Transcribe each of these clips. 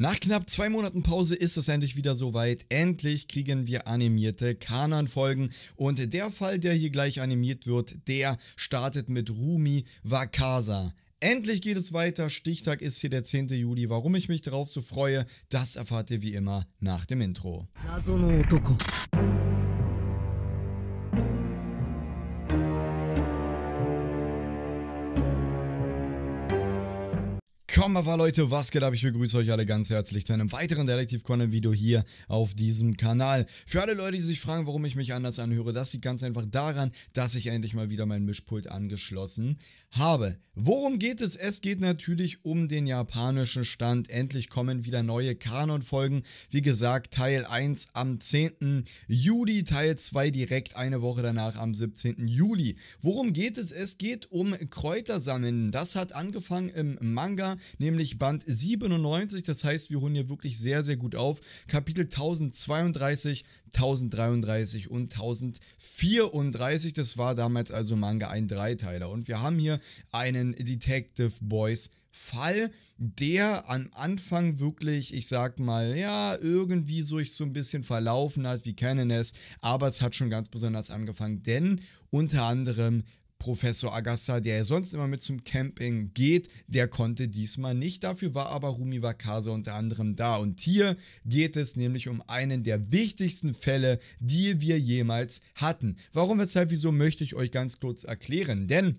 Nach knapp zwei Monaten Pause ist es endlich wieder soweit. Endlich kriegen wir animierte kanon folgen Und der Fall, der hier gleich animiert wird, der startet mit Rumi Wakasa. Endlich geht es weiter. Stichtag ist hier der 10. Juli. Warum ich mich darauf so freue, das erfahrt ihr wie immer nach dem Intro. Willkommen, aber Leute, was geht ab? Ich begrüße euch alle ganz herzlich zu einem weiteren Detektiv Conan Video hier auf diesem Kanal. Für alle Leute, die sich fragen, warum ich mich anders anhöre, das liegt ganz einfach daran, dass ich endlich mal wieder mein Mischpult angeschlossen habe. Worum geht es? Es geht natürlich um den japanischen Stand. Endlich kommen wieder neue Kanon-Folgen. Wie gesagt, Teil 1 am 10. Juli, Teil 2 direkt eine Woche danach am 17. Juli. Worum geht es? Es geht um Kräutersammeln. Das hat angefangen im Manga nämlich Band 97. Das heißt, wir holen hier wirklich sehr, sehr gut auf. Kapitel 1032, 1033 und 1034. Das war damals also Manga ein Dreiteiler. Und wir haben hier einen Detective Boys Fall, der am Anfang wirklich, ich sag mal, ja, irgendwie so, ich so ein bisschen verlaufen hat, wie kennen es, aber es hat schon ganz besonders angefangen, denn unter anderem Professor Agassa, der sonst immer mit zum Camping geht, der konnte diesmal nicht. Dafür war aber Rumi Wakase unter anderem da. Und hier geht es nämlich um einen der wichtigsten Fälle, die wir jemals hatten. Warum, weshalb, wieso möchte ich euch ganz kurz erklären. Denn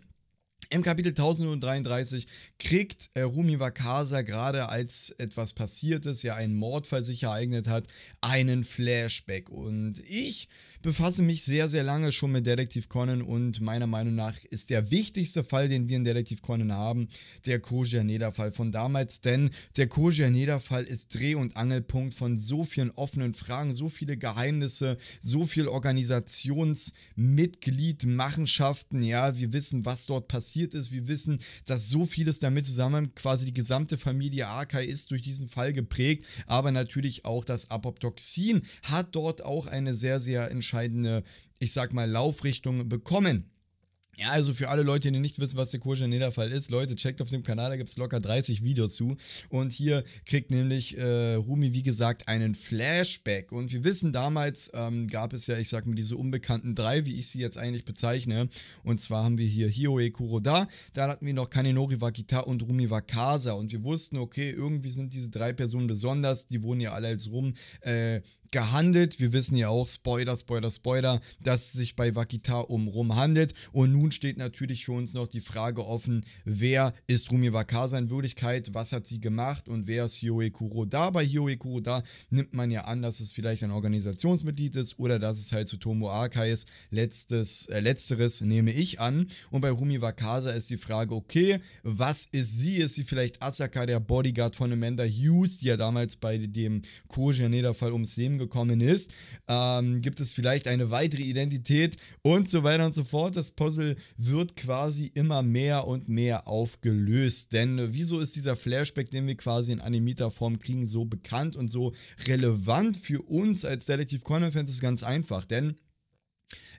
im Kapitel 1033 kriegt äh, Rumi Wakasa gerade als etwas passiert ist, ja ein Mordfall sich ereignet hat, einen Flashback. Und ich befasse mich sehr, sehr lange schon mit Detektiv Conan und meiner Meinung nach ist der wichtigste Fall, den wir in Detektiv Conan haben, der Koji fall von damals. Denn der Koji fall ist Dreh- und Angelpunkt von so vielen offenen Fragen, so viele Geheimnisse, so viel Organisationsmitgliedmachenschaften. Ja, wir wissen, was dort passiert passiert ist. Wir wissen, dass so vieles damit zusammen, quasi die gesamte Familie Arkai ist durch diesen Fall geprägt, aber natürlich auch das Apoptoxin hat dort auch eine sehr, sehr entscheidende, ich sag mal, Laufrichtung bekommen. Ja, also für alle Leute, die nicht wissen, was der Kurse Nederfall ist, Leute, checkt auf dem Kanal, da gibt es locker 30 Videos zu. Und hier kriegt nämlich äh, Rumi, wie gesagt, einen Flashback. Und wir wissen, damals ähm, gab es ja, ich sag mal, diese unbekannten drei, wie ich sie jetzt eigentlich bezeichne. Und zwar haben wir hier Hioe Kuroda, dann hatten wir noch Kaninori Wakita und Rumi Wakasa. Und wir wussten, okay, irgendwie sind diese drei Personen besonders, die wohnen ja alle als Rum äh, gehandelt. Wir wissen ja auch, Spoiler, Spoiler, Spoiler, dass es sich bei Wakita um Rum handelt. Und nun steht natürlich für uns noch die Frage offen, wer ist Rumi Wakasa in Würdigkeit, was hat sie gemacht und wer ist Hyoe da? Bei Hyoe da nimmt man ja an, dass es vielleicht ein Organisationsmitglied ist oder dass es halt zu Tomo Akai ist. Letztes, äh, letzteres nehme ich an. Und bei Rumi Wakasa ist die Frage, okay, was ist sie? Ist sie vielleicht Asaka, der Bodyguard von Amanda Hughes, die ja damals bei dem Koji-Aneda-Fall ums Leben gekommen ist. Ähm, gibt es vielleicht eine weitere Identität und so weiter und so fort. Das Puzzle wird quasi immer mehr und mehr aufgelöst. Denn wieso ist dieser Flashback, den wir quasi in Animita-Form kriegen, so bekannt und so relevant für uns als Detective Conan-Fans? Ist ganz einfach, denn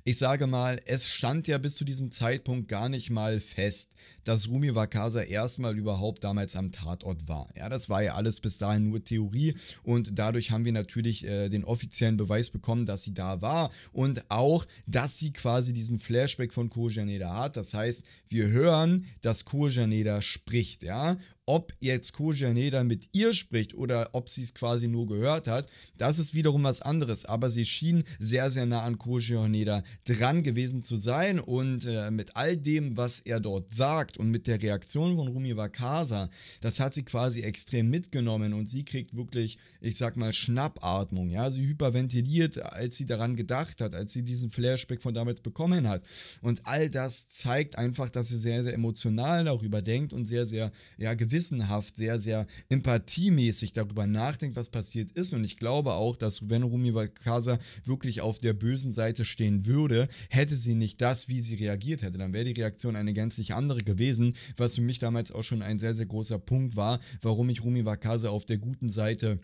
ich sage mal, es stand ja bis zu diesem Zeitpunkt gar nicht mal fest, dass Rumi Wakasa erstmal überhaupt damals am Tatort war. Ja, das war ja alles bis dahin nur Theorie und dadurch haben wir natürlich äh, den offiziellen Beweis bekommen, dass sie da war und auch, dass sie quasi diesen Flashback von Kojaneda hat. Das heißt, wir hören, dass Kojaneda spricht, ja, ob jetzt Kojaneda mit ihr spricht oder ob sie es quasi nur gehört hat, das ist wiederum was anderes. Aber sie schien sehr, sehr nah an Kojaneda dran gewesen zu sein und äh, mit all dem, was er dort sagt und mit der Reaktion von Rumi Wakasa, das hat sie quasi extrem mitgenommen und sie kriegt wirklich, ich sag mal, Schnappatmung. Ja, sie hyperventiliert, als sie daran gedacht hat, als sie diesen Flashback von damals bekommen hat. Und all das zeigt einfach, dass sie sehr, sehr emotional darüber denkt und sehr, sehr, ja, gewinnt gewissenhaft, sehr, sehr empathiemäßig darüber nachdenkt, was passiert ist. Und ich glaube auch, dass wenn Rumi Wakasa wirklich auf der bösen Seite stehen würde, hätte sie nicht das, wie sie reagiert hätte. Dann wäre die Reaktion eine gänzlich andere gewesen, was für mich damals auch schon ein sehr, sehr großer Punkt war, warum ich Rumi Wakasa auf der guten Seite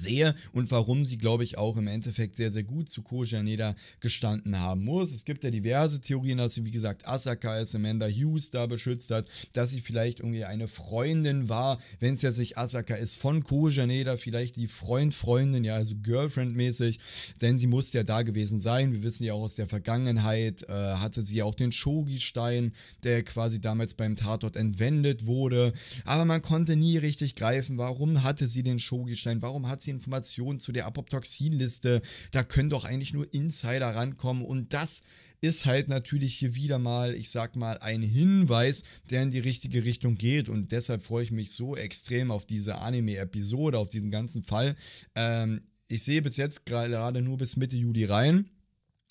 sehe und warum sie, glaube ich, auch im Endeffekt sehr, sehr gut zu Kojaneda gestanden haben muss. Es gibt ja diverse Theorien, dass sie, wie gesagt, Asaka als Amanda Hughes da beschützt hat, dass sie vielleicht irgendwie eine Freundin war, wenn es jetzt nicht Asaka ist, von Kojaneda, vielleicht die Freund, Freundin, ja, also Girlfriend-mäßig, denn sie musste ja da gewesen sein. Wir wissen ja auch aus der Vergangenheit, äh, hatte sie ja auch den Shogi-Stein, der quasi damals beim Tatort entwendet wurde, aber man konnte nie richtig greifen, warum hatte sie den Shogi-Stein, warum hat sie bisschen Informationen zu der Apoptoxinliste. Da können doch eigentlich nur Insider rankommen. Und das ist halt natürlich hier wieder mal, ich sag mal, ein Hinweis, der in die richtige Richtung geht. Und deshalb freue ich mich so extrem auf diese Anime-Episode, auf diesen ganzen Fall. Ähm, ich sehe bis jetzt gerade nur bis Mitte Juli rein.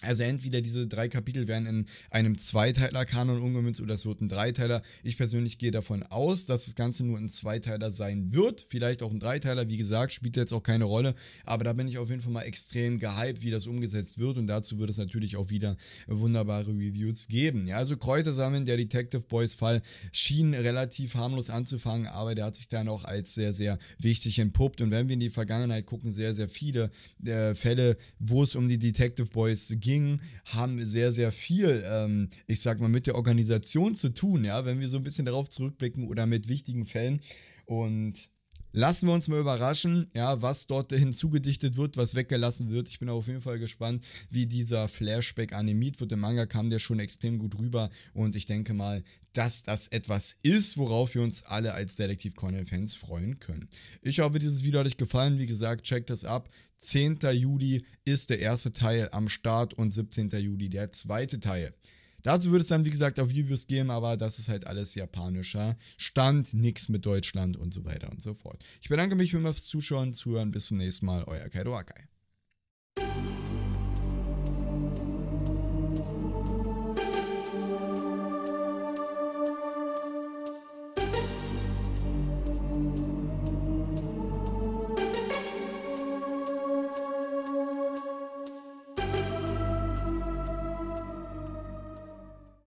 Also entweder diese drei Kapitel werden in einem Zweiteiler-Kanon umgemünzt oder es wird ein Dreiteiler. Ich persönlich gehe davon aus, dass das Ganze nur ein Zweiteiler sein wird. Vielleicht auch ein Dreiteiler, wie gesagt, spielt jetzt auch keine Rolle. Aber da bin ich auf jeden Fall mal extrem gehypt, wie das umgesetzt wird. Und dazu wird es natürlich auch wieder wunderbare Reviews geben. Ja, also Kräuter sammeln, der Detective Boys Fall schien relativ harmlos anzufangen, aber der hat sich dann auch als sehr, sehr wichtig entpuppt. Und wenn wir in die Vergangenheit gucken, sehr, sehr viele äh, Fälle, wo es um die Detective Boys geht ging, haben sehr, sehr viel, ähm, ich sag mal, mit der Organisation zu tun, ja, wenn wir so ein bisschen darauf zurückblicken oder mit wichtigen Fällen. Und lassen wir uns mal überraschen, ja, was dort hinzugedichtet wird, was weggelassen wird. Ich bin auf jeden Fall gespannt, wie dieser Flashback animiert wird. Im Manga kam der schon extrem gut rüber und ich denke mal, dass das etwas ist, worauf wir uns alle als Detektiv Conan Fans freuen können. Ich hoffe, dieses Video hat euch gefallen. Wie gesagt, checkt das ab. 10. Juli ist der erste Teil am Start und 17. Juli der zweite Teil. Dazu würde es dann, wie gesagt, auf Reviews gehen, aber das ist halt alles japanischer Stand, nichts mit Deutschland und so weiter und so fort. Ich bedanke mich für immer fürs Zuschauen, Zuhören. Bis zum nächsten Mal, euer Kaido Akai.